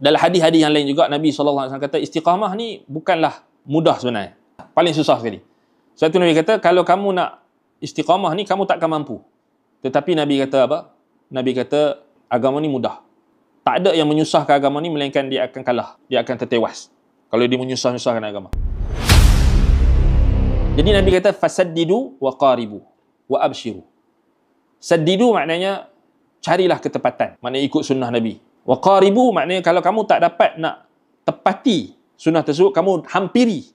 dalam hadis-hadis yang lain juga Nabi SAW kata istiqamah ni bukanlah mudah sebenarnya. Paling susah sekali. Sebab tu Nabi kata kalau kamu nak istiqamah ni kamu takkan mampu. Tetapi Nabi kata apa? Nabi kata agama ni mudah. Tak ada yang menyusahkan agama ni melainkan dia akan kalah. Dia akan tertewas. Kalau dia menyusah susahkan agama. Jadi Nabi kata fasaddidu wa qaribu wa abshiru. Saddidu maknanya carilah ketepatan. Maknanya ikut sunnah Nabi Waqaribu maknanya kalau kamu tak dapat nak tepati sunnah tersebut, kamu hampiri.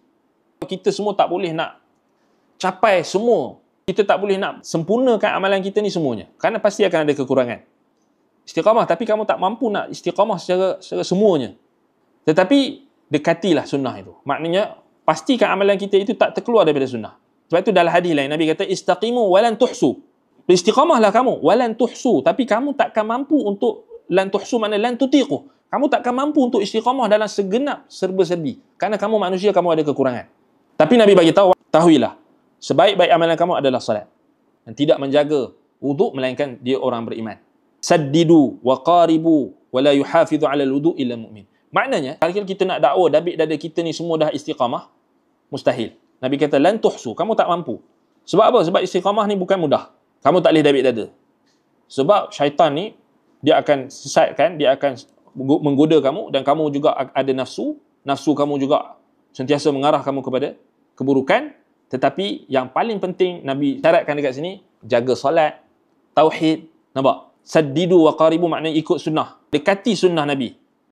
Kita semua tak boleh nak capai semua. Kita tak boleh nak sempurnakan amalan kita ni semuanya. Kerana pasti akan ada kekurangan. Istiqamah. Tapi kamu tak mampu nak istiqamah secara, secara semuanya. Tetapi dekatilah sunnah itu. Maknanya pastikan amalan kita itu tak terkeluar daripada sunnah. Sebab itu dalam hadis lain Nabi kata istaqimu walan tuhsu. Istiqamahlah kamu walan tuhsu tapi kamu takkan mampu untuk lan tuhsu mana lan tutiqu. Kamu takkan mampu untuk istiqamah dalam segenap serba serbi. Karena kamu manusia, kamu ada kekurangan. Tapi Nabi bagi tahu, tahuilah. Sebaik-baik amalan kamu adalah salat. Dan tidak menjaga wuduk melainkan dia orang beriman. Saddidu wa qaribu wa la yuhafidhu ala wuduk illa mu'min. Maknanya, kalau kita nak dakwa dabik dada kita ni semua dah istiqamah, mustahil. Nabi kata, lan tuhsu, kamu tak mampu. Sebab apa? Sebab istiqamah ni bukan mudah. Kamu tak boleh dabik dada. Sebab syaitan ni dia akan sesatkan, dia akan menggoda kamu dan kamu juga ada nafsu, nafsu kamu juga sentiasa mengarah kamu kepada keburukan. Tetapi yang paling penting Nabi syaratkan dekat sini, jaga solat, tauhid, nampak? Saddidu wa qaribu maknanya ikut sunnah. Dekati sunnah Nabi.